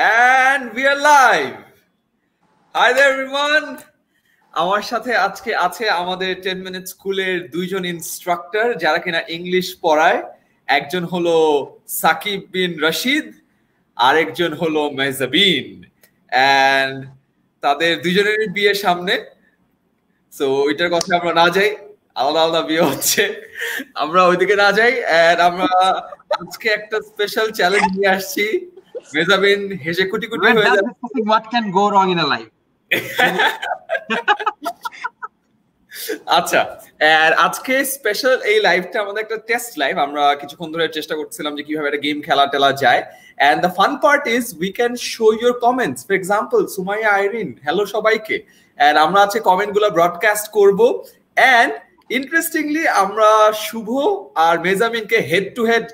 And we are live hi everyone আমার সাথে আজকে আছে আমাদের টেন মিনিট স্কুলের দুইজন ইনস্ট্রাক্টর যারা কিনা ইংলিশ পড়ায় একজন হলো সাকিব বিন রশিদ আরেকজন হলো মেজাবিন এন্ড তাদের দুজনের বিয়ে সামনে সো ওইটার কথা আমরা না যাই আলাদা আলাদা বিয়ে হচ্ছে আমরা ওইদিকে না যাই অ্যান্ড আমরা আজকে একটা স্পেশাল চ্যালেঞ্জ নিয়ে আসছি মেজাবিন হেসে কুটি কুটি হয়ে what can go wrong in a life আচ্ছা আর আজকে স্পেশাল এই লাইভটা আমাদের একটা টেস্ট লাইভ আমরা কিছুক্ষণ ধরে চেষ্টা করছিলাম যে কিভাবে একটা গেম খেলা টেলা যায় and the fun part is we can show your comments for example Sumaiya Irin hello সবাইকে এন্ড আমরা আজকে কমেন্টগুলো ব্রডকাস্ট করব এন্ড ইন্টারেস্টিংলি আমরা শুভ আর মেজামিনকে হেড টু হেড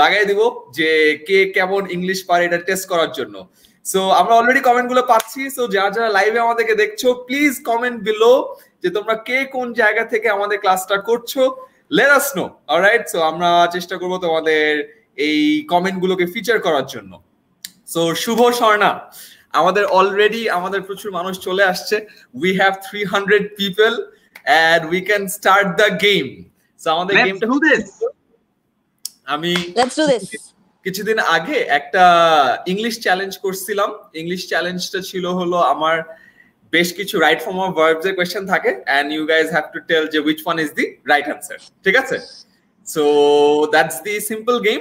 লাগাই দিব যে কে কেমন ইংলিশ পারে এটা টেস্ট করার জন্য সো আমরা অলরেডি কমেন্ট গুলো পাচ্ছি সো যারা যারা লাইভে আমাদেরকে দেখছো প্লিজ কমেন্ট বিলো যে তোমরা কে কোন জায়গা থেকে আমাদের ক্লাসটা করছো let us know alright so আমরা চেষ্টা করব তোমাদের এই কমেন্ট গুলোকে ফিচার করার জন্য সো শুভ স্বর্ণা আমাদের অলরেডি আমাদের প্রচুর মানুষ চলে আসছে we have three hundred people and we can start the game so আমাদের গেমটা হু দিস আমি কিছুদিন আগে একটা ইংলিশ চ্যালেঞ্জ করছিলাম ইংলিশ চ্যালেঞ্জটা ছিল হলো আমার বেশ কিছু রাইট ফর্ম অফ ভার্বস এর কোয়েশ্চেন থাকে and you guys have to tell যে which one is the right answer ঠিক আছে so that's the simple game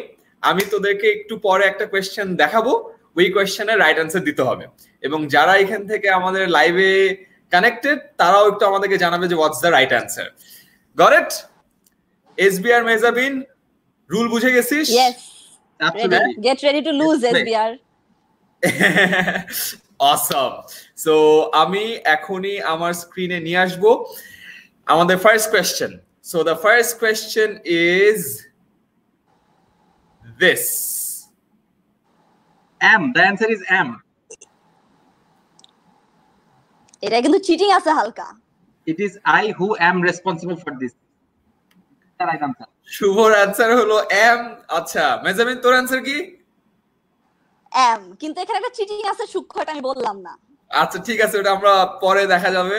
আমি তোদেরকে একটু পরে একটা কোয়েশ্চেন দেখাবো ওই কোয়েশ্চেনের রাইট অ্যান্সার দিতে হবে এবং যারা এখান থেকে আমাদের লাইভে কানেক্টেড তারাও একটু আমাদেরকে জানাবে যে what's the right answer got it S B R Mezabin rule বুঝে গেছিস get ready to lose SBR awesome so আমি এখনই আমার স্ক্রিনে নিয়ে আসব আমাদের first question so the first question is this um the answer is um এটা কিন্তু চিটিং আছে হালকা it is I who am responsible for this শুভর আনসার হলো এম আচ্ছা মেজামিন তোর আনসার কি এম কিন্তু এখানে একটা চিটিং আছে সূক্ষ্মটা আমি বললাম না আচ্ছা ঠিক আছে ওটা আমরা পরে দেখা যাবে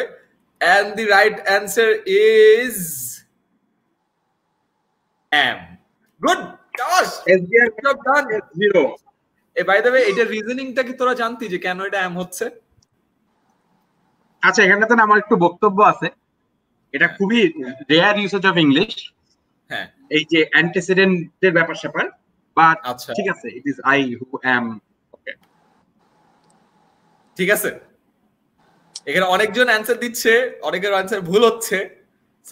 and the right answer is um good gosh SBR job done zero A by the way এটা রিজনিংটা কি তোরা জানতি যে কেন এটা এম হচ্ছে আচ্ছা এখানে তো আমার একটু বক্তব্য আছে এটা হ্যাঁ। খুবই রেয়ার ইউসেজ অফ ইংলিশ এই যে অ্যান্টিসিডেন্ট এর ব্যাপার স্যাপার বাট আচ্ছা। ঠিক আছে ইট ইজ আই হু অ্যাম ওকে ঠিক আছে এখানে অনেকজন অ্যানসার দিচ্ছে অনেকের অ্যানসার ভুল হচ্ছে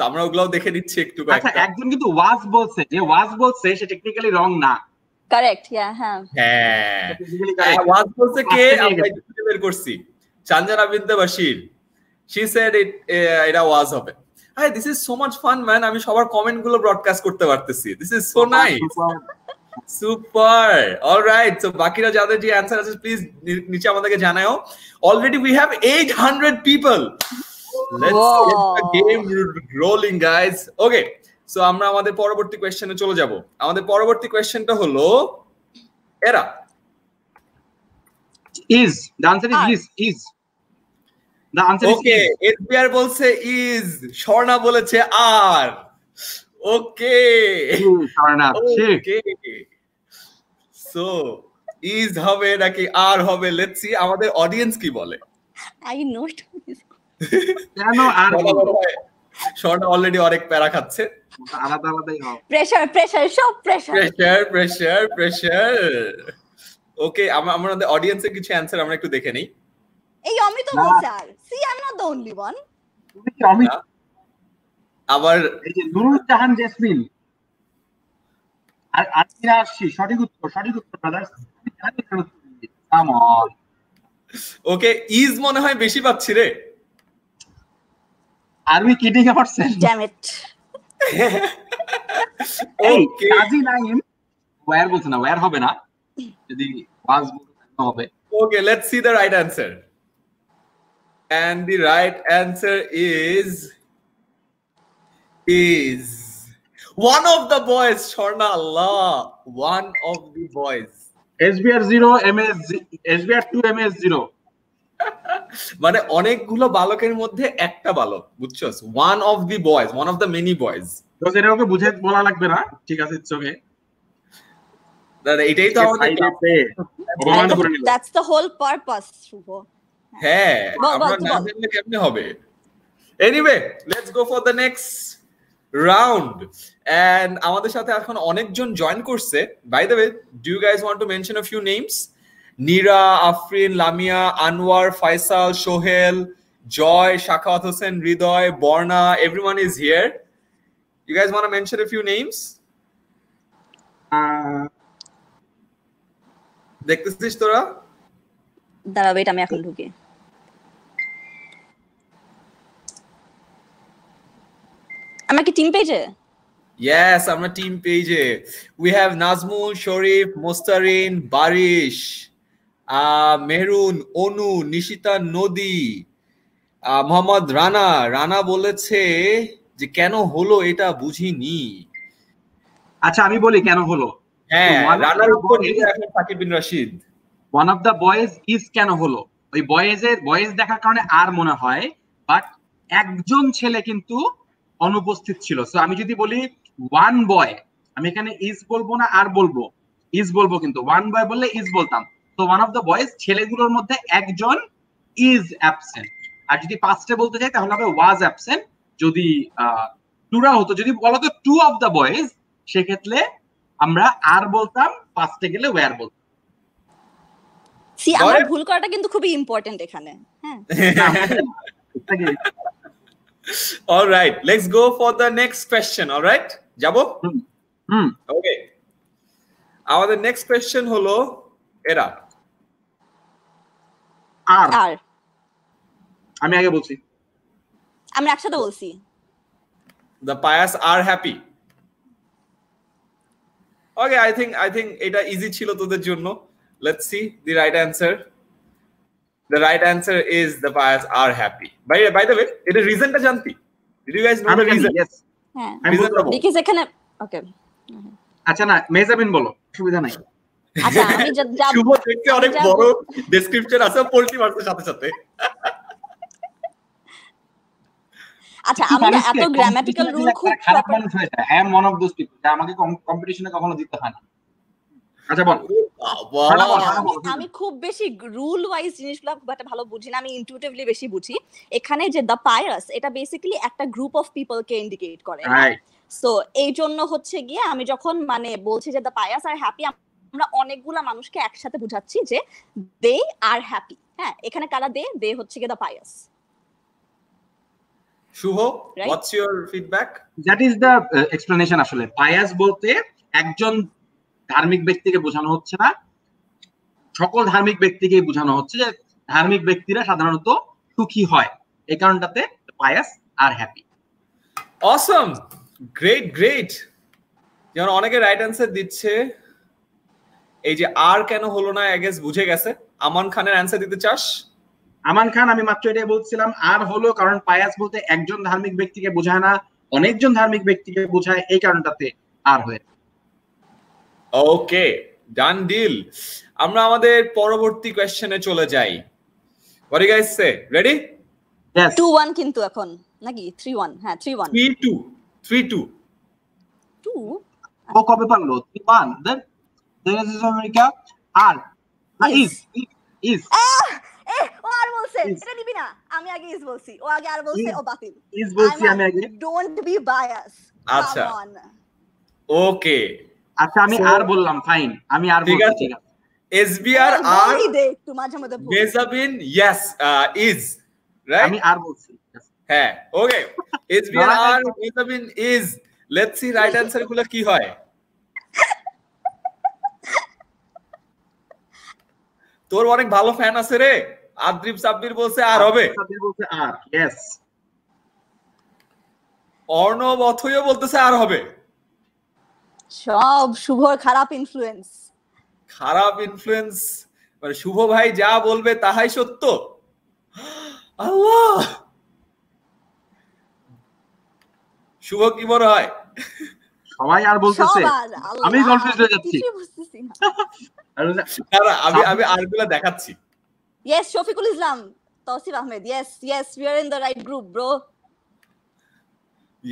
আমরা ওগুলাও দেখে নিচ্ছি একটু আচ্ছা একজন কিন্তু ওয়াজ বলছে যে ওয়াজ বলছে সে টেকনিক্যালি রং না কারেক্ট হ্যাঁ হ্যাঁ ওয়াজ হ্যাঁ, বলছে কে আচ্ছা, আমরা বের করছি সানজানা বিদ্যা বাশির শি সেড ইট এটা ওয়াজ হবে hi this is so much fun man আমি সবার কমেন্ট গুলো ব্রডকাস্ট করতে পারতেছি this is so nice super alright তো বাকিরা যাদের যে অ্যানসার আছে প্লিজ নিচে আমাদেরকে জানায়ও already we have 800 people let's get the game rolling guys okay so আমরা আমাদের পরবর্তী কোয়েশ্চেনে চলে যাব আমাদের পরবর্তী কোশ্চেনটা হলো এরা is the answer is is answer okay e. বলছে ইজ স্বর্ণা বলেছে আর ওকে স্বর্ণা সো ইজ হবে নাকি আর হবে লেটস সি আমাদের অডিয়েন্স কি বলে I can R Swarna already অনেক প্যারা খাচ্ছে আলাদা প্রেসার ওকে আমাদের অডিয়েন্সের কিছু অ্যান্সার আমরা একটু দেখে নিই এই Amit see I am not the only one Amit আবার এই যে নুরুল জাহান জেসমিন আর আসছি সঠিক উত্তর সঠিক উত্তর brother come on okay is মনে হয় বেশি পাচ্ছি রে are we kidding ourselves damn it Kazi Naim were বলছ না ওয়্যার হবে না যদি ওয়াজ হবে okay let's see the right answer And the right answer is is one of the boys, Shorna Allah. One of the boys. SBR 0 MS SBR 2 MS 0 মানে অনেকগুলো বালকের মধ্যে একটা বালক বুঝছস one of the boys one of the many boys তো সেটা ওকে বুঝে বলা লাগবে না ঠিক আছে ইটস ওকে দাদা এটাই তো আমাদের that's the whole purpose Shuvo হ্যাঁ, হ্যাঁ কেমনে হবে anyway let's go for the next round and আমাদের সাথে এখন অনেকজন জয়েন করছে by the way do you guys want to mention a few names Nira Afrin Lamia Anwar Faisal Sohel Joy Shakhawat Hossain Hridoy Borna everyone is here you guys want to mention a few names দেখতেছিস তোরা দাঁড়াবে এটা আমি এখন ঢুকি আমরা কি টিম পেজে Yes, I'm a team page. We have Nazmul, Sharif, Mostarin, Barish, uh, Merun, Onu, Nishita Nodi, uh, Mohammad Rana Rana বলেছে যে কেন হলো এটা বুঝিনি আচ্ছা আমি বলি কেন হলো হ্যাঁ রানার উপর এখন Sakib bin Rashid one of the boys is কেন হলো ওই বয়েজ এর বয়েজ দেখার কারণে আর মনে হয় বাট একজন ছেলে কিন্তু অনুপস্থিত ছিল সো আমি যদি বলি ওয়ান বয় আমি এখানে ইজ বলবো না আর বলবো ইজ বলবো কিন্তু ওয়ান বয় বললে ইজ বলতাম তো ওয়ান অফ দ্য বয়েজ ছেলেগুলোর মধ্যে একজন ইজ অ্যাবসেন্ট আর যদি পাঁচটা বলতে চাই তাহলে হবে ওয়াজ অ্যাবসেন্ট যদি টুরা হতো যদি বলতো টু অফ দ্য বয়েজ সেক্ষেত্রে আমরা আর বলতাম পাঁচটা গেলে ওয়ার বলতাম সি আমার ভুল করাটা কিন্তু খুবই ইম্পর্টেন্ট এখানে হ্যাঁ alright let's go for the next alright যাব হুম ওকে আমাদের নেক্সট হলো এরা আর আর আমি আগে বলছি আমি একসাথে বলছি the pious are happy okay I think I think এটা ইজি ছিল তোদের জন্য Let's see the right answer. The right answer is the buyers are happy. By, by the way, it is reasonটা জানতি. Did you guys know I'm the reason? Yes. হ্যাঁ। Because এখানে okay. আচ্ছা না মেজাবিন বলো সুবিধা নাই আচ্ছা আমি শুভ দেখতে অনেক বড় ডেসক্রিপশন আছে পোল্ট্রি মার্কেটের সাথে সাথে আচ্ছা আমি এত গ্রামাটিক্যাল রুল খুব খারাপ মানুষ হয়ে যায় হ্যাঁ, I am one of those people যা আমাকে কম্পিটিশনে কখনো দিতে হয় না আচ্ছা বল আমি খুব বেশি রুল ওয়াইজ জিনিসগুলো খুব একটা ভালো বুঝি না আমি বেশি বুঝি এখানে যে দ্য এটা বেসিক্যালি একটা গ্রুপ অফ পিপলকে ইন্ডিকেট করে সো হ্যাঁ? এই জন্য হচ্ছে গিয়ে আমি যখন মানে বলছি যে দ্য আর হ্যাপি আমরা অনেকগুলা মানুষকে একসাথে বুঝাচ্ছি যে দে আর হ্যাপি হ্যাঁ এখানে কারা দে দে হচ্ছে গিয়ে the pious Shuvo what's your feedback that is the explanation আসলে পায়াস বলতে একজন ধার্মিক ব্যক্তিকে বোঝানো হচ্ছে না সকল ধার্মিক ব্যক্তিকে বোঝানো হচ্ছে যে ধার্মিক ব্যক্তিরা সাধারণত সুখী হয় এই কারণটাতে pious are happy awesome great great যেমন অনেকে রাইট অ্যান্সার দিচ্ছে এই যে আর কেন হলো না আই বুঝে গেছে আমান খানের অ্যান্সার দিতে চাস আমান খান আমি মাত্র এটাই বলছিলাম আর হলো কারণ পায়াস বলতে একজন ধার্মিক ব্যক্তিকে বোঝায় না অনেকজন ধার্মিক ব্যক্তিকে বোঝায় এই কারণটাতে আর হয়েছে ওকে ডান ডিল আমরা আমাদের পরবর্তী কোয়েশ্চেনে চলে যাই are you guys say ready yes 2-1 কিন্তু এখন নাকি 3-1 হ্যাঁ 3-1 3-2 3-2 2 কবে পারলো 3-1 দেন দেন ইজ আমেরিকা আর ইজ ইজ ও আর বলছে এটা না আমি আগে ইজ বলছি ও আগে আর বলছে ও বাতিল ইজ বলছি আমি আগে ডোন্ট বি বায়াস আচ্ছা ওকে আচ্ছা আমি আর বললাম ফাইন আমি আর ঠিক আছে এসবিআর আর একটু মাঝে মধ্যে ইয়েস ইজ রাইট আমি আর বলছি হ্যাঁ ওকে এসবিআর আর is let's see right answer গুলো কি হয় তোর অনেক ভালো ফ্যান আছে রে আদ্রিব সাব্বির বলছে আর হবে আর ইয়েস অর্ণব অথৈও বলতেছে আর হবে সব শুভ খারাপ ইনফ্লুয়েন্স খারাপ ইনফ্লুয়েন্স মানে শুভ ভাই যা বলবে তাহাই সত্য আল্লাহ শুভ কি মনে হয় সবাই আর বলতেছে আমি কনফিউজ হয়ে যাচ্ছি আমি আমি আরগুলা দেখাচ্ছি yes Shafiqul Islam Tausif Ahmed yes yes we are in the right group bro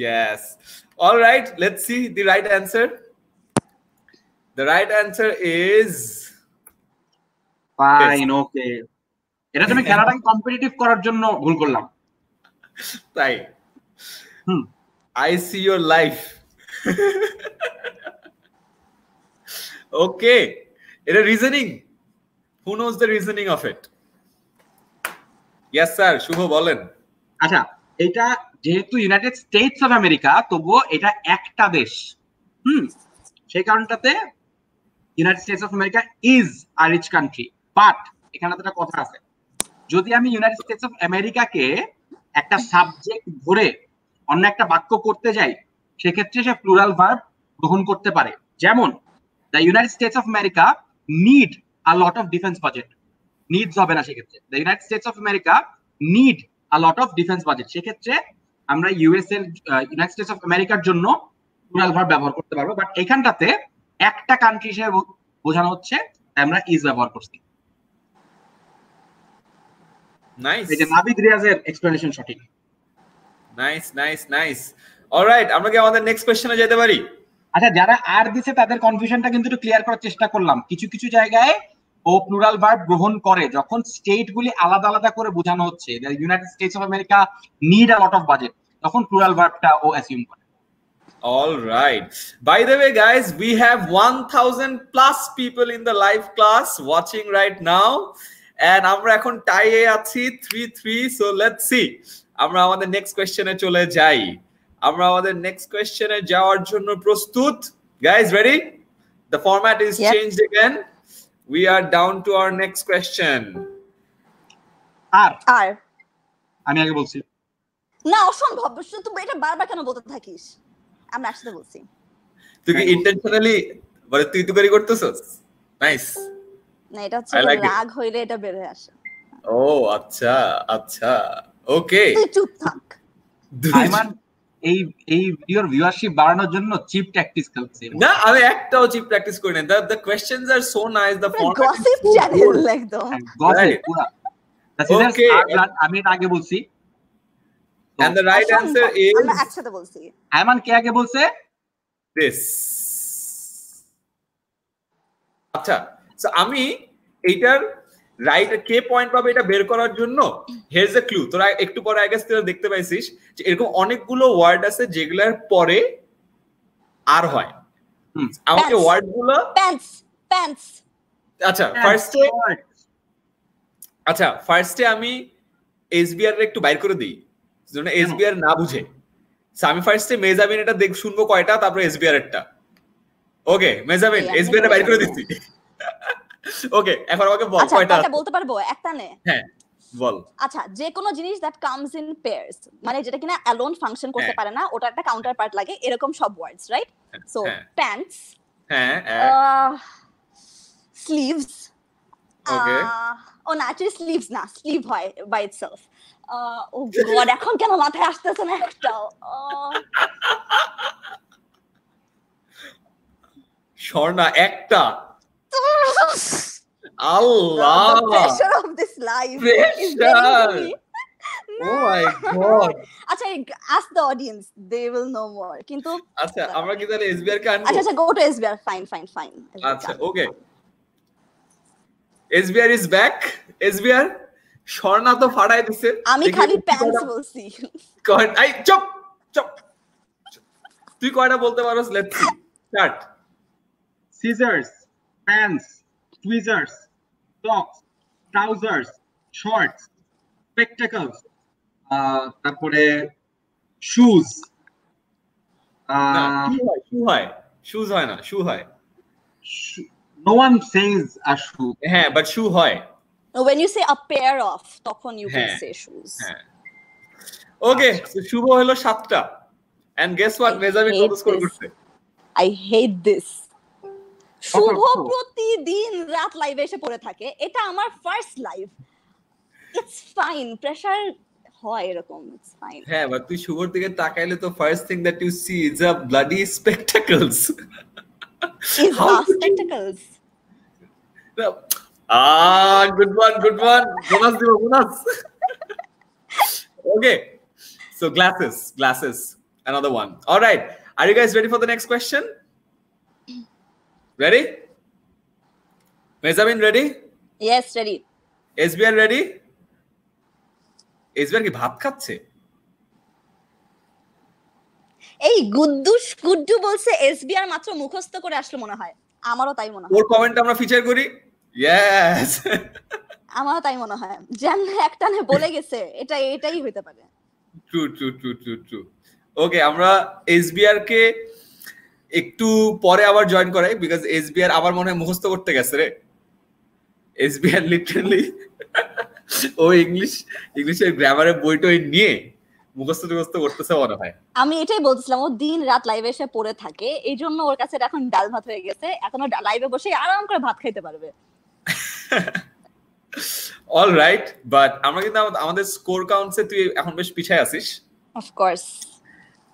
yes alright let's see the right answer The right answer is fine okay এটা তুমি খেলাটাকে কম্পিটিটিভ করার জন্য ভুল করলাম তাই hmm I see your life okay এটা reasoning who knows the reasoning of it yes sir Shuvo বলেন আচ্ছা এটা যেহেতু ইউনাইটেড স্টেটস অফ আমেরিকা তবুও এটা একটা দেশ হুম সেই কারণটাতে United States of America is a rich country but এখানে তো একটা কথা আছে যদি আমি ইউনাইটেড স্টেটস অফ আমেরিকাকে একটা সাবজেক্ট ধরে অন্য একটা বাক্য করতে যাই সেক্ষেত্রে সে প্লুরাল ভার্ব গ্রহণ করতে পারে যেমন the United States of America need a lot of defence budget needs হবে না সেক্ষেত্রে the United States of America need a lot of defence budget সেক্ষেত্রে আমরা ইউএস এর ইউনাইটেড স্টেটস অফ আমেরিকার জন্য প্লুরাল ভার্ব ব্যবহার করতে পারবো বাট এখানটাতে একটা কান্ট্রি হিসেবে বোঝানো হচ্ছে আমরা ইজ ব্যবহার করছি নাইস এই যে নাবিদ রিয়াজের এক্সপ্লেনেশন সঠিক নাইস নাইস নাইস অলরাইট আমরা কি আমাদের নেক্সট কোশ্চেনে যেতে পারি আচ্ছা যারা আর দিছে তাদের কনফিউশনটা কিন্তু একটু ক্লিয়ার করার চেষ্টা করলাম কিছু কিছু জায়গায় ও প্লুরাল ভার্ব গ্রহণ করে যখন স্টেট গুলি আলাদা আলাদা করে বোঝানো হচ্ছে United States of America need a lot of budget তখন প্লুরাল ভার্বটা ও অ্যাসিউম করে All right. By the way, guys, we have 1,000 plus people in the live class watching right now. And আমরা এখন টাইয়ে আছি 3-3 so let's see আমরা আমাদের next কোশ্চেনে চলে যাই আমরা আমাদের নেক্সট কোশ্চেনে যাওয়ার জন্য প্রস্তুত guys ready the format is yep. changed again we are down to our next question আর আর আমি আগে বলছি না অসম্ভব তো এটা বারবার কেন বলতে থাকিস আমরা আসতে বলছি তুই কি ইন্টেনশনালি বলে তুই তুই করে করতেছস নাইস না এটা হচ্ছে রাগ হইলে এটা বের হয়ে আসে ও আচ্ছা আচ্ছা ওকে তুই চুপ থাক আইমান এই এই ভিডিওর ভিউয়ারশিপ বাড়ানোর জন্য চিপ প্র্যাকটিস করছে না আমি একটাও চিপ প্র্যাকটিস করি না the questions are so nice the form gossip channel একদম গসিপ হ্যাঁ, পুরা আমি এটা আগে বলছি and the right answer is আমরা একসাথে বলছি আয়মান কে আগে বলছে দিস আচ্ছা সো আমি এইটার রাইট কে পয়েন্ট পাবে এটা বের করার জন্য হেয়ার এ ক্লু তোরা একটু পরে আগে তোরা দেখতে পাইছিস যে এরকম অনেকগুলো ওয়ার্ড আছে যেগুলোর পরে আর হয় আমাকে ওয়ার্ডগুলো গুলো প্যান্টস প্যান্টস আচ্ছা ফার্স্টে আচ্ছা ফার্স্টে আমি এসবিআর একটু বাইর করে দিই যেন এসবিআর না বুঝে সামি ফার্স্টে মেজাবিন এটা দেখ শুনবো কয়টা তারপরে এসবিআর এরটা ওকে মেজাবিন এসবিআর এর বাইর করে দিচ্ছি ওকে এখন আমাকে বল আচ্ছা, কয়টা আচ্ছা বলতে পারবো একটা নে হ্যাঁ বল আচ্ছা যে কোনো জিনিস দ্যাট কামস ইন পেয়ারস মানে যেটা কিনা অ্যালোন ফাংশন করতে হ্যাঁ। পারে না ওটা একটা কাউন্টার পার্ট লাগে এরকম সব ওয়ার্ডস রাইট সো প্যান্টস হ্যাঁ স্লিভস হ্যাঁ, ওকে ও না স্লিভস না স্লিভ হয় বাই ইটসেলফ ও গড এখন কেন মাথায় আসতেছে না একটাও স্বর্ণা একটা আল্লাহ প্রেশার অফ দিস আচ্ছা us the audience they will know কিন্তু আচ্ছা আমরা কি তাহলে এসবিআর কে আচ্ছা আচ্ছা go to SBR fine fine fine আচ্ছা স্বর্ণা তো ফাড়াই দিছে আমি খালি প্যান্টস বলছি আই চুপ চুপ তুই কয়টা বলতে পারোস let's see start scissors pants tweezers tops trousers shorts spectacles তারপরে শুজ শু হয় শুজ হয় না শু হয় নো ওয়ান সেজ আর শু হ্যাঁ বাট শু হয় when you say a pair of তখন you can হ্যাঁ, say shoes ওকে হ্যাঁ। আচ্ছা। শুভ হলো সাতটা and guess what মেজাবি কত স্কোর করছে i hate this শুভ প্রতিদিন রাত লাইভে এসে পড়ে থাকে এটা আমার first live it's fine pressure হয় এরকম ইটস ফাইন হ্যাঁ বাট তুই শুভর দিকে তাকাইলে তো first thing that you see is a bloody spectacles is spectacles Ah, good one, good one. Bonus, bonus. okay. So glasses, glasses. Another one. All right. Are you guys ready for the next question? Ready? Mezamin, ready? Yes, ready. SBR ready SBR কি ভাত খাচ্ছে এই গুদ্দুস গুড্ডু বলছে SBR মাত্র মুখস্থ করে আসলো মনে হয় আমারও তাই মনে হয় ওর কমেন্ট আমরা ফিচার করি ইয়েস আমার তাই মনে হয় জ্যান একটানে বলে গেছে এটা এটাই হইতে পারে true true true true true okay আমরা এসবিআর কে একটু পরে আবার জয়েন করাই বিকজ এসবিআর আবার মনে হয় মুখস্থ করতে গেছে রে এসবিআর লিটারালি ও ইংলিশ ইংলিশের গ্রামারে বইটই নিয়ে মুখস্থ টুখস্থ করতেছে মনে হয় আমি এটাই বলছিলাম ও দিন রাত লাইভে এসে পড়ে থাকে এই জন্য ওর কাছে এখন ডাল ভাত হয়ে গেছে এখনো লাইভে বসে আরাম করে ভাত খাইতে পারবে অল রাইট বাট আমরা কিন্তু আমাদের স্কোর কাউন্টসে তুই এখন বেশ পিছায় আছিস অফ কোর্স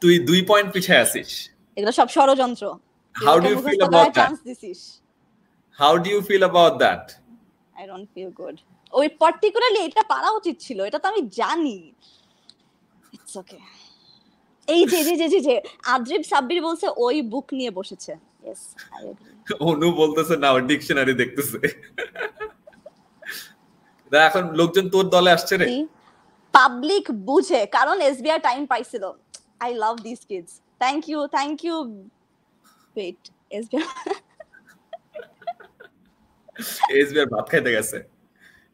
তুই দুই পয়েন্ট পিছায় আছিস এগুলো সব ষড়যন্ত্র how do you feel about that how do you feel about that I don't feel good ওই পার্টিকুলারলি এটা পারা উচিত ছিল এটা তো আমি জানি ইটস ওকে এই যে যে যে যে আদ্রিব সাব্বির বলছে ওই বুক নিয়ে বসেছে ইয়েস আই বলতেছে ডিকশনারি দেখতেছে দা এখন লোকজন তোর দলে আসছে রে পাবলিক বুঝে কারণ এসবিআই টাইম পাইছিল I love this kids thank you thank you wait SBI SBI ভাত খাইতে গেছে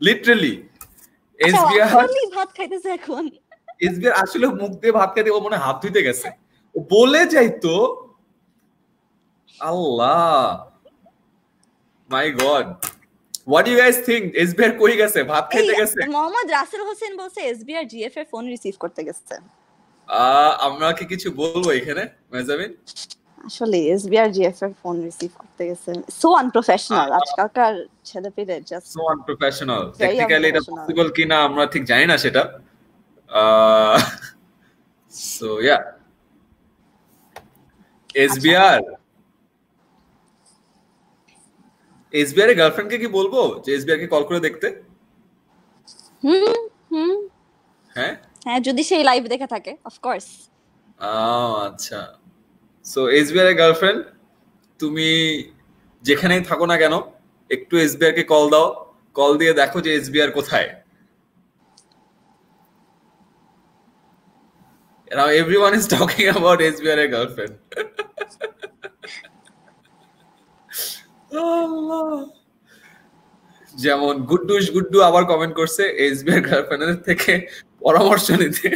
লিটারালি আচ্ছা, এসবিআই ভাত খাইতেছে এখন এসবিআই আসলে মুখ দিয়ে ভাত খাইতে ও মনে হাত ধুইতে গেছে ও বলে যাইতো Allah my god what you guys think SBR কই গেছে ভাত খেতে গেছে মোহাম্মদ রাসেল হোসেন বলছে এসবিআর জিএফ এর ফোন রিসিভ করতে গেছে আমরা কি কিছু বলবো এখানে মেজাবিন আসলে এসবিআর জিএফ এর ফোন রিসিভ করতে গেছে সো আনপ্রফেশনাল আজকালকার ছেলেপিলে জাস্ট সো আনপ্রফেশনাল টেকনিক্যালি এটা পসিবল কিনা আমরা ঠিক জানি না সেটা সো ইয়া এসবিআর এসবিআর এর গার্লফ্রেন্ডকে কি বলবো যে এসবিআর কে কল করে দেখতে হুম হুম হ্যাঁ হ্যাঁ যদি সেই লাইভ দেখে থাকে অফ কোর্স আচ্ছা সো এসবিআর এর গার্লফ্রেন্ড তুমি যেখানেই থাকো না কেন একটু এসবিআর কে কল দাও কল দিয়ে দেখো যে এসবিআর কোথায় Now is talking talking SBR এর গার্লফ্রেন্ড যেমন গুড্ডুস গুড্ডু আবার কমেন্ট করছে এসবিআই গার্লফ্রেন্ডের থেকে পরামর্শ নিতে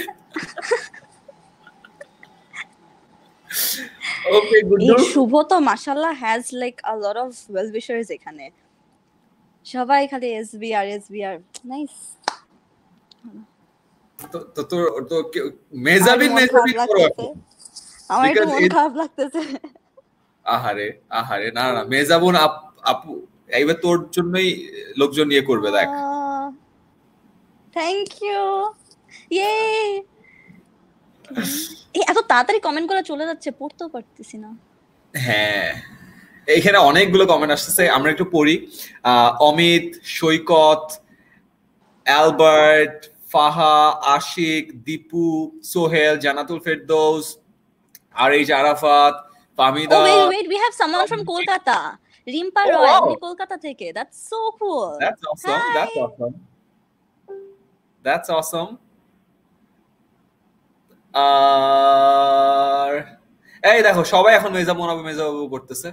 ওকে গুড্ডু শুভ তো মাশাআল্লাহ has like a lot of well wishers এখানে সবাই খালি এসবিআর এসবিআর আর নাইস তো তো তো মেজাবিন মেজাবিন আমার মন খারাপ লাগতেছে আহারে আহারে না না মেজাবুন আপু এইবার তোর জন্যই লোকজন নিয়ে করবে দেখ থ্যাংক ইউ ইয়ে এত তাড়াতাড়ি কমেন্ট করে চলে যাচ্ছে পড়তেও পারতেছি না হ্যাঁ এখানে অনেকগুলো কমেন্ট আসতেছে আমরা একটু পড়ি Amit Saikat Albert Faha Ashik Dipu Sohel Jannatul Ferdous R H Arafat Pamida. Oh wait, wait, we have someone from Kolkata. Rimpa oh, Roy, wow. Kolkata থেকে. That's so cool. That's awesome. Hi. That's awesome. That's awesome. আর এই দেখো সবাই এখন মেজা মোনাবু মেজা বাবু করতেছে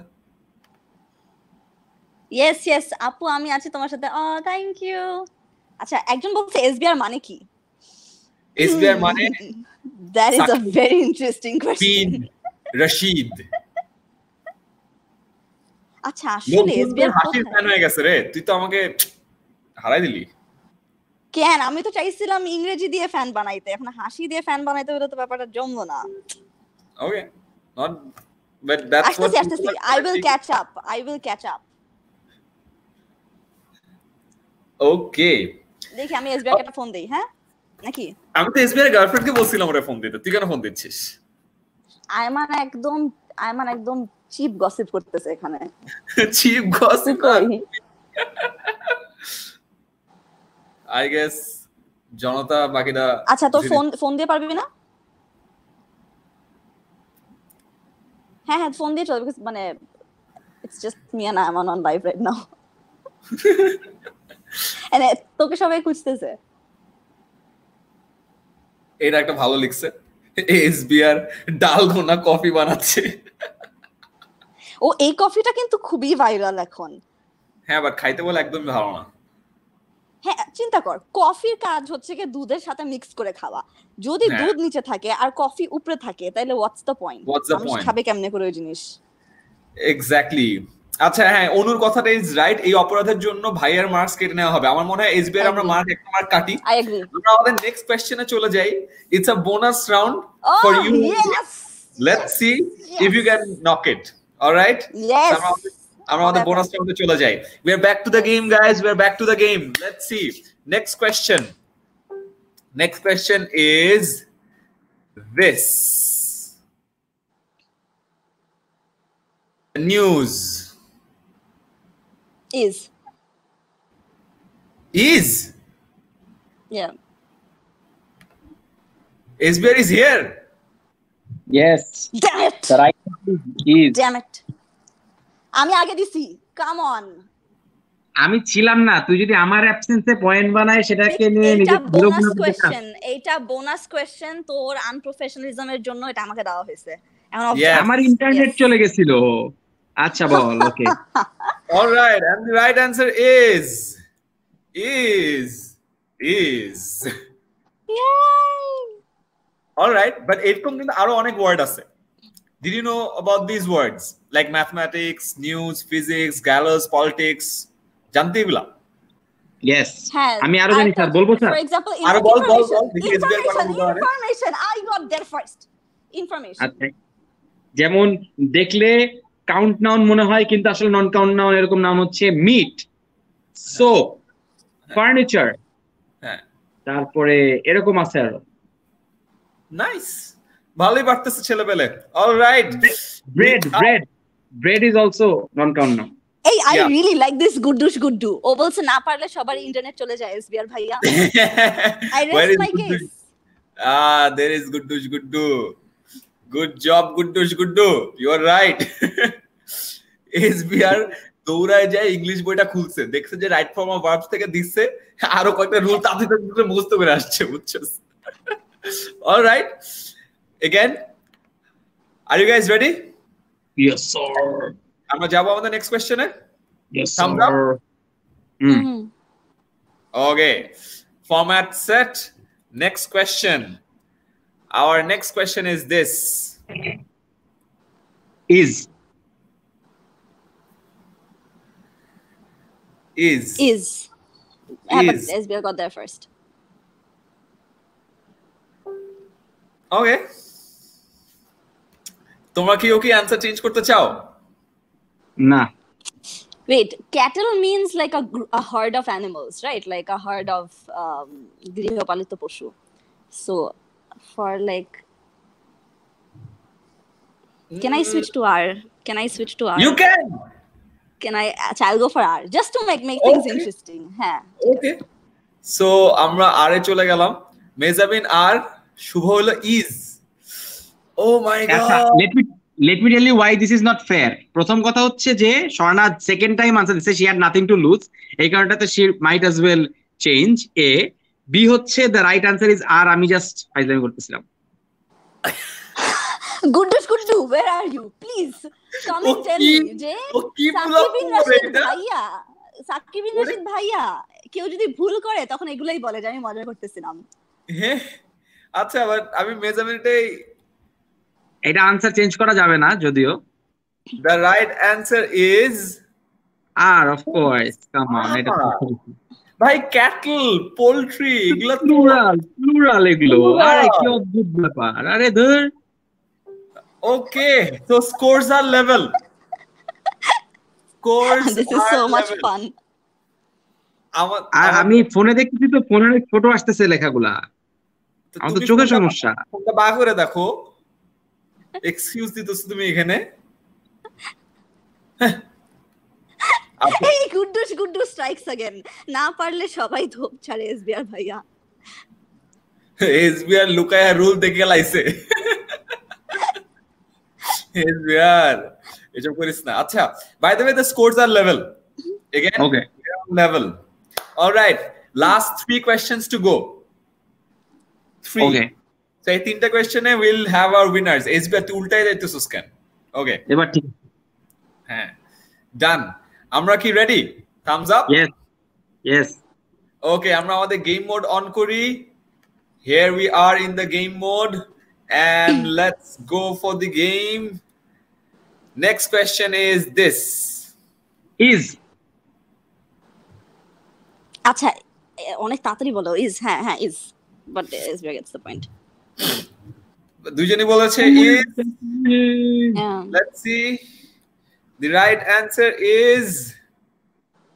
ইয়েস ইয়েস আপু আমি আছি তোমার সাথে ও থ্যাংক ইউ আচ্ছা একজন বলছে এসবিআর মানে কি এসবিআর মানে that is a very interesting question Rashid আচ্ছা আসলে এসবিআর হাসির ফ্যান হয়ে গেছে রে তুই তো আমাকে হারাই দিলি কেন আমি তো চাইছিলাম ইংরেজি দিয়ে ফ্যান বানাইতে এখন হাসি দিয়ে ফ্যান বানাইতে হলে তো ব্যাপারটা জমলো না okay not but that's what see I will catch up I will catch up okay দেখি আমি এসবিআই কে একটা ফোন দেই হ্যাঁ নাকি আমি তো এসবিআই এর গার্লফ্রেন্ডকে বলছিলাম ওরে ফোন দিতে তুই কেন ফোন দিচ্ছিস আয়মান একদম আয়মান একদম চিপ গসিপ করতেছে এখানে চিপ গসিপ আই গেস জনতা বাকিটা আচ্ছা তোর ফোন ফোন দিয়ে পারবি না হ্যাঁ হ্যাঁ ফোন দিয়ে চলবে মানে it's just me and Ayman on live right now তোকে সবাই খুঁজতেছে এটা একটা ভালো লিখছে এসবিআর ডাল গোনা কফি বানাচ্ছে ও এই কফিটা কিন্তু খুবই ভাইরাল এখন হ্যাঁ বাট খাইতে বলে একদম ভালো না হ্যাঁ চিন্তা কর কফির কাজ হচ্ছে কি দুধের সাথে মিক্স করে খাওয়া যদি হ্যাঁ। দুধ নিচে থাকে আর কফি উপরে থাকে তাহলে হোয়াটস দ্য পয়েন্ট মানুষ খাবে কেমনে করে ওই জিনিস এক্স্যাক্টলি আচ্ছা হ্যাঁ অনুর কথাটা ইজ রাইট এই অপরাধের জন্য ভাইয়ের মার্কস কেটে নেওয়া হবে আমার মনে হয় এসবিআর আমরা মার্ক একটা মার্ক কাটি আমরা আমাদের নেক্সট কোশ্চেনে চলে যাই it's a bonus round for you let's see if you can knock it alright আমরা আমাদের বোনাস রাউন্ডে চলে যাই we are back to the game guys we are back to the game let's see next question next question is this news Is. Is? Yeah. Isbir is here. Yes. Damn it. The right is. Damn it. আমি আগে দিছি come on আমি ছিলাম না তুই যদি আমার অ্যাবসেন্সে point বানায় সেটাকে নিয়ে নিজে বোনাস কোশ্চেন এটা বোনাস কোশ্চেন তোর আনপ্রফেশনালিজমের জন্য এটা আমাকে দেওয়া হয়েছে এখন আমার ইন্টারনেট চলে গেছিল আচ্ছা বল ওকে All right, and the right answer is is is. Yay! All right, but এরকম কিন্তু আরো অনেক ওয়ার্ড আছে did you know about these words like mathematics news physics gallows politics জানতে এগুলা yes আমি আরো জানি স্যার বলবো স্যার for example আরো বল বল বল information information i got there first information আচ্ছা যেমন দেখলে কাউন্ট নাউন মনে হয় কিন্তু আসলে নন কাউন্ট নাউন এরকম নাম হচ্ছে মিট সো ফার্নিচার তারপরে এরকম আছে আরো নাইস ভালোই বাড়তেছে ছেলেবেলে alright bread bread bread is also non count noun এই I really like this Guddush Guddu ও বলছে না পারলে সবার ইন্টারনেট চলে যায় এসবিআর ভাইয়া I rest my case a there is Guddush Guddu Good job, Guddush Guddu. You are right. SBR দৌড়ায় যায় ইংলিশ বইটা খুলছে দেখছে যে রাইট ফর্ম অফ ভার্বস থেকে দিচ্ছে আরো কয়েকটা রুল তাতে তাতে মুখস্থ করে আসছে বুঝছস alright again are you guys ready yes sir আমরা যাব আমাদের নেক্সট কোশ্চেনে yes sir hmm okay format set next question our next question is this Is. Is. Is. How is. SBL got there first? Okay. তোমরা কি ওকে answer change করতে চাও না wait cattle means like a, a herd of animals right like a herd of um গৃহপালিত পশু so for like can I switch to R? Can I switch to R? You can. Can I? I'll go for R just to make make things okay. interesting. হ্যাঁ. Okay. So amra R e chole gelam mezabin R shubho holo is. Oh my god. Let me let me tell you why this is not fair. প্রথম কথা হচ্ছে যে Swarna second time answer দিচ্ছে she had nothing to lose এই কারণটাতে she might as well change A B হচ্ছে the right answer is আর আমি জাস্ট ফাইজলামি করতেছিলাম Guddu Guddu where are you please come and tell me যে সাকিবিন রশিদ ভাইয়া সাকিবিন মানে- রশিদ ভাইয়া কেউ যদি ভুল করে তখন এগুলাই বলে যে আমি মজা করতেছিলাম আচ্ছা বাট আমি মেজারমেন্টেই এটা আনসার চেঞ্জ করা যাবে না যদিও the right answer is are of course come on এটা ah. ভাই ক্যাটল পোল্ট্রি এগুলো প্লুরাল প্লুরাল এগুলো আরে কি অদ্ভুত ব্যাপার আরে ধুর ওকে তো স্কোরস আর লেভেল স্কোরস আর আমি ফোনে দেখতেছি তো ফোনে ফটো আসতেছে লেখাগুলা আমার তো চোখের সমস্যা ফোনটা বা করে দেখো এক্সকিউজ দিতেছো তুমি এখানে এই গুড্ডুস গুড্ডু স্ট্রাইকস अगेन না পারলে সবাই ধোপ ছাড়ে এসবিআর ভাইয়া এসবিআর লুকায়া রুল দেখে লাইছে এসবিআর এসব করিস না আচ্ছা by the way the scores are level again okay level all right last three questions to go three okay তিনটা কোশ্চেনে will have our winners SBR তুই উল্টাই যাইতেছিস কেন ওকে এবার ঠিক হ্যাঁ ডান আমরা কি ready thumbs up yes yes okay আমরা আমাদের গেম মোড অন করি here we are in the game mode and let's go for the game next question is this is আচ্ছা অনেক তাড়াতাড়ি বলো ইজ হ্যাঁ হ্যাঁ is but is very gets the point দুজনেই বলেছে is let's see The right answer is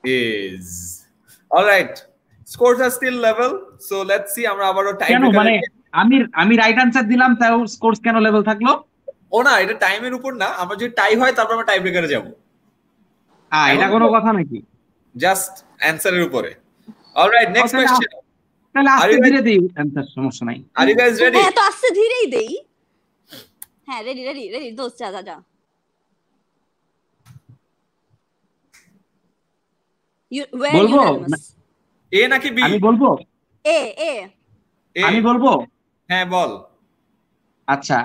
is. All right. Scores are still level. So let's see আমরা আবারো টাইম কেন মানে আমি আমি রাইট আনসার দিলাম তাও স্কোরস কেন লেভেল থাকলো ও না এটা টাইমের উপর না আমরা যদি টাই হয় তারপর আমরা টাই ব্রেকারে যাব আ এটা কোনো কথা নাকি জাস্ট অ্যানসারের উপরে রাইট নেক্সট কোশ্চেন তাহলে আস্তে ধীরে দেই অ্যানসার সমস্যা নাই আর ইউ গাইস রেডি হ্যাঁ তো আস্তে ধীরেই দেই হ্যাঁ রেডি রেডি রেডি দোস্ত যা যা বলবো এ নাকি বি আমি বলবো এ এ আমি বলবো হ্যাঁ বল আচ্ছা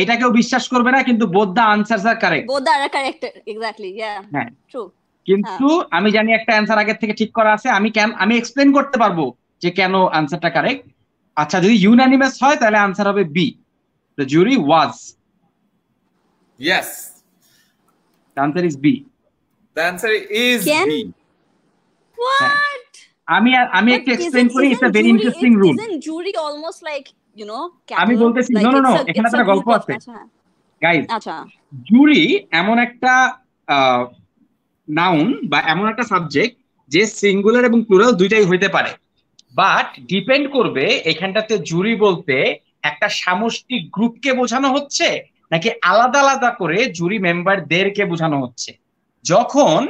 এটাকেও বিশ্বাস করবে না কিন্তু both the are correct are correct exactly হ্যাঁ ট্রু কিন্তু হ্যাঁ। আমি জানি একটা অ্যান্সার আগের থেকে ঠিক করা আছে আমি কেন আমি এক্সপ্লেন করতে পারবো যে কেন আনসারটা কারেক্ট আচ্ছা যদি ইউনানিমাস হয় তাহলে আনসার হবে B the jury was yes the answer is B the answer is B What? আমি আমি একটু এক্সপ্লেইন করি a very interesting rule isn't jury almost like you know আমি বলতেছি নো নো নো এখানে একটা গল্প আছে গাইস আচ্ছা জুরি আচ্ছা। এমন একটা নাউন বা এমন একটা সাবজেক্ট যে সিঙ্গুলার এবং প্লুরাল দুইটাই হইতে পারে বাট ডিপেন্ড করবে এখানটাতে জুরি বলতে একটা সামষ্টিক গ্রুপকে বোঝানো হচ্ছে নাকি আলাদা আলাদা করে জুরি মেম্বারদেরকে বোঝানো হচ্ছে যখন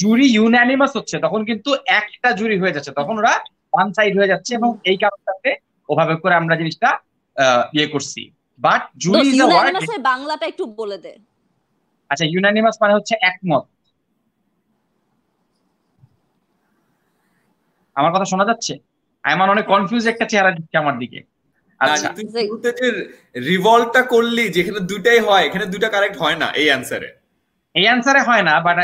জুরি ইউনানিমাস হচ্ছে তখন কিন্তু একটা জুরি হয়ে যাচ্ছে তখন ওরা ওয়ান সাইড হয়ে যাচ্ছে এবং এই কারণটাতে ওভাবে করে আমরা জিনিসটা ইয়ে করছি বাট জুরি ইজ বাংলাটা একটু বলে দে আচ্ছা ইউনানিমাস মানে হচ্ছে একমত আমার কথা শোনা যাচ্ছে আমার অনেক কনফিউজ একটা চেহারা দিচ্ছে আমার দিকে আচ্ছা তুই যে রিভলটটা করলি যেখানে দুটাই হয় এখানে দুটা কারেক্ট হয় না এই অ্যানসারে এই অ্যানসারে হয় না বাট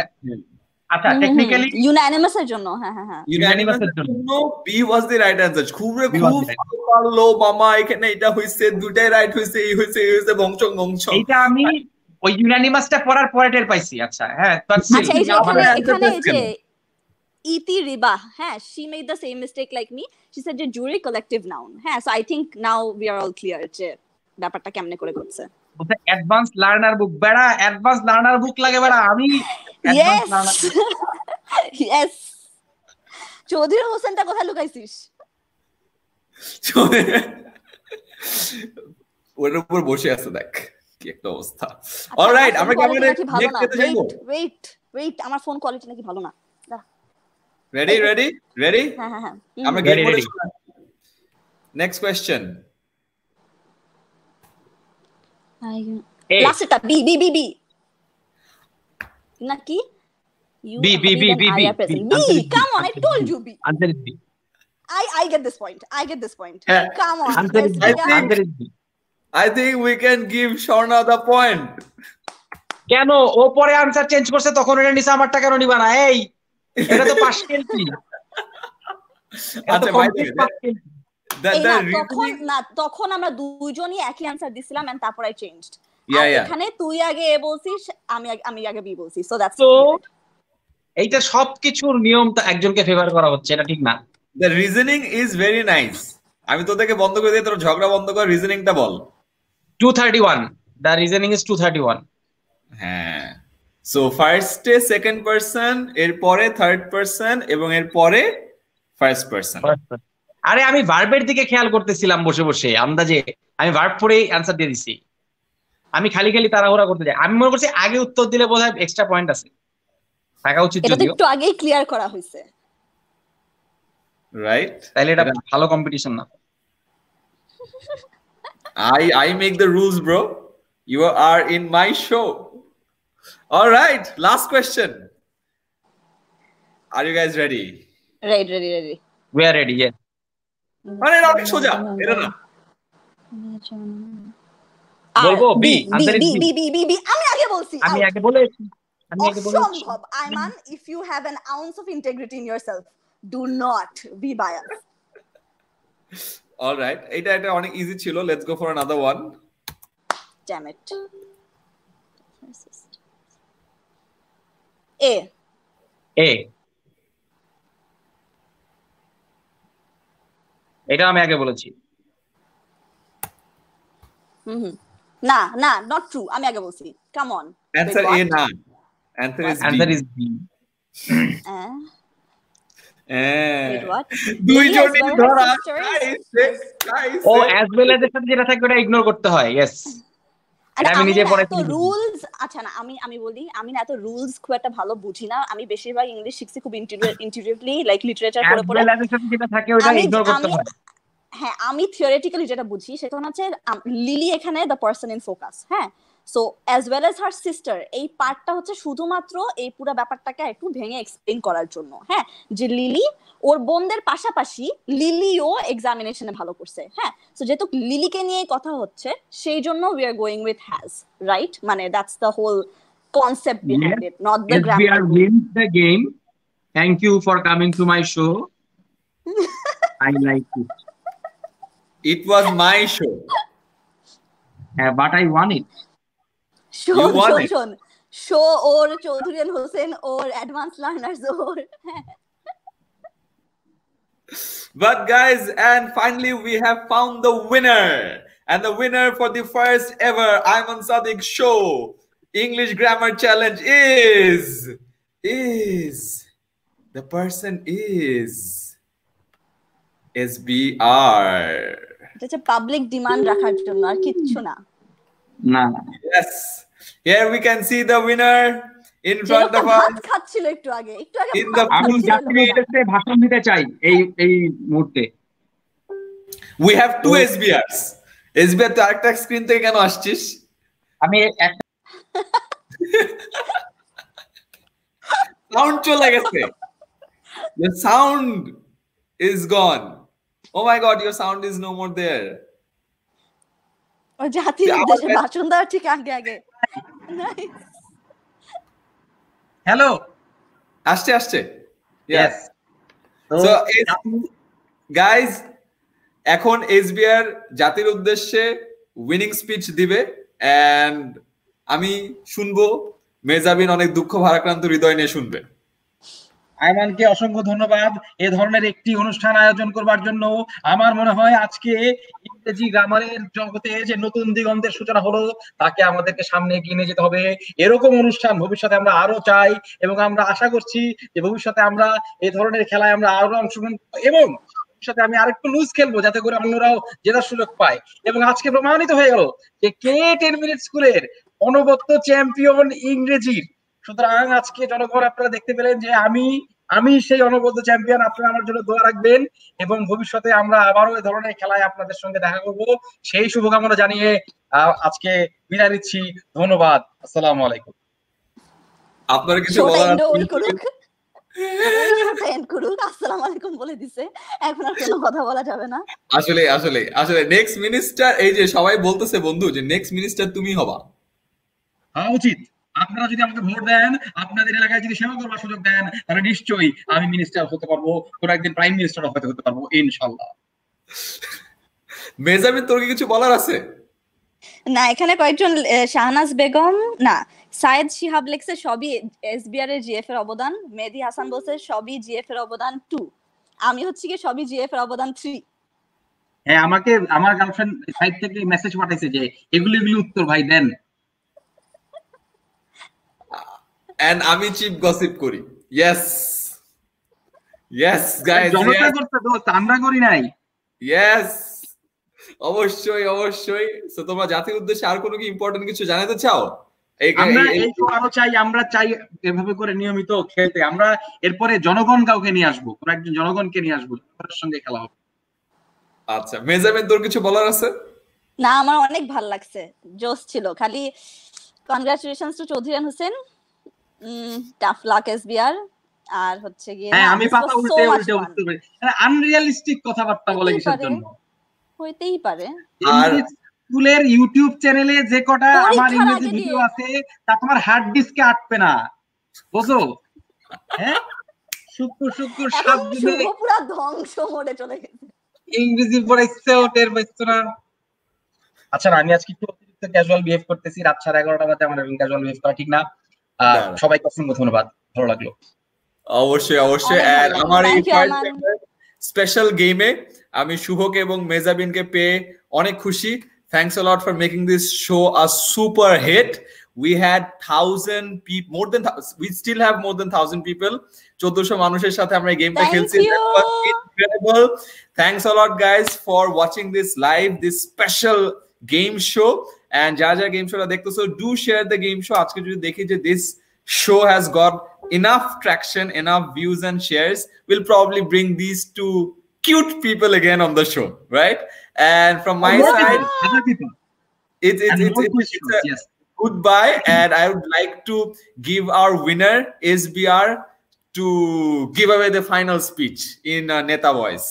আচ্ছা টেকনিক্যালি ইউনানিমাস জন্য হ্যাঁ হ্যাঁ B was the right answer খুব রে খুব ভালো মামা এখানে এটা হইছে দুটাই রাইট হইছে এই হইছে এই হইছে বংশং বংশং এটা আমি ওই ইউনানিমাসটা পড়ার পরে টের পাইছি আচ্ছা হ্যাঁ আচ্ছা এই এখানে যে ইতি রিবা e হ্যাঁ she made the same mistake like me she said যে জুরি কালেকটিভ নাউন হ্যাঁ so I think now we are all clear যে ব্যাপারটা কেমনে করে করছে অ্যাডভান্স লার্নার বুক বেড়া অ্যাডভান্স লার্নার বুক লাগে বেড়া আমি ইয়েস চৌধুরী হোসেনটা কোথায় লুকাইছিস ওটার উপর বসে আছে দেখ কি একটা অবস্থা অলরাইট আচ্ছা, আমরা কি আমাদের নেক্সট পেতে ওয়েট ওয়েট আমার ফোন কোয়ালিটি নাকি ভালো না রেডি রেডি রেডি হ্যাঁ হ্যাঁ আমরা game next question Ayun. A. Last B B B B. Naki. You B B B B B. B. B. Come on, I told you B. Answer is B. I I get this point. I get this point. Come on. Answer is B. I think, answer is B. I think we can give Shona the point. কেন ও পরে answer change করছে তখন এটা নিচে আমারটা কেন নিবা না এই এটা তো পাশ কেন্দ্রিক আচ্ছা তখন না তখন আমরা দুজনই একই আনসার দিছিলাম এন্ড তারপর আই চেঞ্জড এখানে তুই আগে এ বলছিস আমি আমি আগে বি বলছি সো দ্যাটস সো এইটা সবকিছুর নিয়ম তো একজনকে ফেভার করা হচ্ছে এটা ঠিক না the reasoning is very nice আমি তোদেরকে বন্ধ করে দিই তোর ঝগড়া বন্ধ কর রিজনিংটা বল 231 দ্য রিজনিং ইজ 231 হ্যাঁ সো ফার্স্টে সেকেন্ড পারসন এরপরে থার্ড পারসন এবং এরপরে ফার্স্ট পারসন আরে আমি ভার্বের দিকে খেয়াল করতেছিলাম বসে বসে আন্দাজে আমি ভার্ব পরেই অ্যান্সার দিয়ে দিছি আমি খালি খালি তাড়াহুড়া করতে যাই আমি মনে করছি আগে উত্তর দিলে বোধহয় এক্সট্রা পয়েন্ট আছে থাকা উচিত যদিও একটু আগেই ক্লিয়ার করা হয়েছে রাইট তাহলে এটা ভালো কম্পিটিশন না I I make the rules bro you are in my show all right last question are you guys ready right ready ready we are ready yes মানে এটা অনেক সোজা এটা না বলবো B B B B B আমি আগে বলছি আমি আগে বলে আমি আগে বলেছি অসম্ভব Aiman if you have an ounce of integrity in yourself do not be biased alright এটা এটা অনেক ইজি ছিল let's go for another one damn it A A এটা আমি আগে বলেছি না না নট ট্রু আমি আগে বলছি কাম অন অ্যানসার এ না answer is answer is B যেটা থাকে ওটা ইগনোর করতে হয় ইয়েস মানে আমি নিজে পড়ে রুলস আচ্ছা না আমি আমি বলি আমি না এত রুলস খুব একটা ভালো বুঝি না আমি বেশিরভাগ ইংলিশ শিখছি খুব ইন্টিউটিভলি লাইক লিটারেচার পড়ে পড়ে যেটা থাকে ওটা ইগনোর করতে হয় হ্যাঁ আমি থিওরিটিক্যালি যেটা বুঝি সেটা হচ্ছে লিলি এখানে দ্য পার্সন ইন ফোকাস হ্যাঁ so as well as her sister এই পার্টটা হচ্ছে শুধুমাত্র এই পুরো ব্যাপারটাকে একটু ভেঙে এক্সপ্লেন করার জন্য হ্যাঁ যে লিলি ওর বোনদের পাশাপাশি লিলিও এক্সামিনেশনে ভালো করছে হ্যাঁ সো যেহেতু লিলিকে নিয়ে কথা হচ্ছে সেই জন্য we are going with has right মানে that's the whole concept behind it not the gram we are win the game thank you for coming to my show I like it it was my show হ্যাঁ but I won it শোন শোন শোন শো or চৌধুরীয়ান Hossain or advance learners or But guys, and finally we have found the winner. And the winner for the first ever Ayman Sadiq show English grammar challenge is is the person is SBR. That's a public demand. রাখার জন্য Here we can see the winner in front of us. খাচ্ছিল একটু আগে একটু আগে in the আমি ভাষণ দিতে চাই এই এই মুহূর্তে we have two SBRs SBR তো আরেকটা স্ক্রিন থেকে কেন আসছিস আমি একটা সাউন্ড চলে গেছে the sound is gone oh my god your sound is no more there ও জাতির ভাষণ দেওয়ার ঠিক আগে আগে হ্যালো আসছে আসছে গাইজ এখন এসবিআর জাতির উদ্দেশ্যে উইনিং স্পিচ দিবে অ্যান্ড আমি শুনবো মেজাবিন অনেক দুঃখ ভারাক্রান্ত হৃদয় নিয়ে শুনবে আইমানকে অসংখ্য ধন্যবাদ এ ধরনের একটি অনুষ্ঠান আয়োজন করবার জন্য আমার মনে হয় আজকে ইংরেজি গ্রামারের জগতে যে নতুন দিগন্তের সূচনা হলো তাকে আমাদেরকে সামনে এগিয়ে নিয়ে যেতে হবে এরকম অনুষ্ঠান ভবিষ্যতে আমরা আরো চাই এবং আমরা আশা করছি যে ভবিষ্যতে আমরা এ ধরনের খেলায় আমরা আরো অংশগ্রহণ এবং সাথে আমি আরেকটু লুজ খেলবো যাতে করে অন্যরাও জেতার সুযোগ পায় এবং আজকে প্রমাণিত হয়ে গেল যে কে টেন মিনিট স্কুলের অনবদ্য চ্যাম্পিয়ন ইংরেজির সুতরাং আজকে জনগণ আপনারা দেখতে পেলেন যে আমি আমি সেই অনবদ্য চ্যাম্পিয়ন আপনারা আমার জন্য দোয়া রাখবেন এবং ভবিষ্যতে আমরা আবারও এ ধরনের খেলায় আপনাদের সঙ্গে দেখা করব সেই শুভকামনা জানিয়ে আজকে বিদায় নিচ্ছি ধন্যবাদ আসসালামু আলাইকুম আপনার কিছু বলার এই যে সবাই বলতেছে বন্ধু যে নেক্সট মিনিস্টার তুমি হবা হ্যাঁ উচিত আপনারা যদি আমাকে ভোট দেন আপনাদের এলাকায় যদি সেবা করবার সুযোগ দেন তাহলে নিশ্চয়ই আমি মিনিস্টার হতে পারবো কোনো একদিন প্রাইম মিনিস্টার অফ হতে পারবো ইনশাল্লাহ মেজামিন তোর কি কিছু বলার আছে না এখানে কয়েকজন শাহনাজ বেগম না সায়েদ শিহাব লেখছে সবই এসবিআর এর জিএফ এর অবদান মেহেদি হাসান বলছে সবই জিএফ এর অবদান টু আমি হচ্ছে কি সবই জিএফ এর অবদান থ্রি হ্যাঁ আমাকে আমার গার্লফ্রেন্ড সাইড থেকে মেসেজ পাঠাইছে যে এগুলি এগুলো উত্তর ভাই দেন এন্ড আমি চিপ গসিপ করি ইয়েস ইয়েস গাইস জনতা করতে দোস্ত আমরা করি নাই ইয়েস অবশ্যই অবশ্যই তোমরা জাতির উদ্দেশ্যে আর কোনো কি ইম্পর্টেন্ট কিছু জানাতে চাও আমরা এই তো আরো চাই আমরা চাই এভাবে করে নিয়মিত খেলতে আমরা এরপরে জনগণ কাউকে নিয়ে আসবো কোনো একজন জনগণকে নিয়ে আসবো সঙ্গে খেলা হবে আচ্ছা মেজামেন তোর কিছু বলার আছে না আমার অনেক ভাল লাগছে জোশ ছিল খালি congratulations to Chowdhury Hossain tough luck SBR আর হচ্ছে গিয়ে হ্যাঁ আমি পাতা উল্টে উল্টে উঠতে পারি আনরিয়ালিস্টিক কথাবার্তা বলে কিসের জন্য হইতেই পারে আর স্কুলের ইউটিউব চ্যানেলে যে কটা আমার ইংরেজি ভিডিও আছে তা তোমার হার্ড ডিস্কে না বুঝো হ্যাঁ শুক্র শুক্র সাত দিনে পুরো ধ্বংস মোড়ে চলে গেছে ইংরেজি না আচ্ছা আমি আজকে একটু অতিরিক্ত ক্যাজুয়াল বিহেভ করতেছি রাত সাড়ে এগারোটা বাজে আমার ক্যাজুয়াল বিহেভ করা ঠিক না অবশ্যই অবশ্যই স্পেশাল গেমে আমি শুভকে এবং মেজাবিন কে পেয়ে অনেক খুশি thanks a lot for making this show a super hit we had thousand more than we still have more than thousand people চোদ্দশো মানুষের সাথে আমরা এই গেমটা খেলছি thanks a lot guys for watching this live this special game show And যা যা game show দেখতেছো do share the game show আজকে যদি দেখি যে this show has got enough traction enough views and shares we'll probably bring these two cute people again on the show right and from my yeah. side other people it's it's it's, it's, it's, it's a yes. goodbye and i would like to give our winner sbr to give away the final speech in uh, neta voice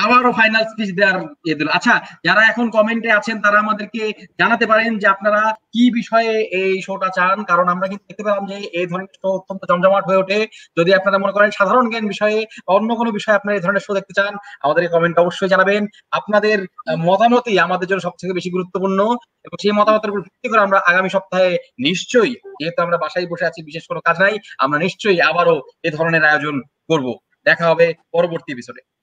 আবারও final speech দেওয়ার ইয়ে দিল আচ্ছা যারা এখন কমেন্টে আছেন তারা আমাদেরকে জানাতে পারেন যে আপনারা কি বিষয়ে এই শোটা চান কারণ আমরা কিন্তু দেখতে পেলাম যে এই ধরনের শো অত্যন্ত জমজমাট হয়ে ওঠে যদি আপনারা মনে করেন সাধারণ জ্ঞান বিষয়ে অন্য কোনো বিষয়ে আপনারা এই ধরনের শো দেখতে চান আমাদের কমেন্ট অবশ্যই জানাবেন আপনাদের মতামতই আমাদের জন্য সব থেকে বেশি গুরুত্বপূর্ণ এবং সেই মতামতের উপর ভিত্তি করে আমরা আগামী সপ্তাহে নিশ্চয়ই যেহেতু আমরা বাসায় বসে আছি বিশেষ কোনো কাজ নাই আমরা নিশ্চয়ই আবারও এ ধরনের আয়োজন করব দেখা হবে পরবর্তী এপিসোডে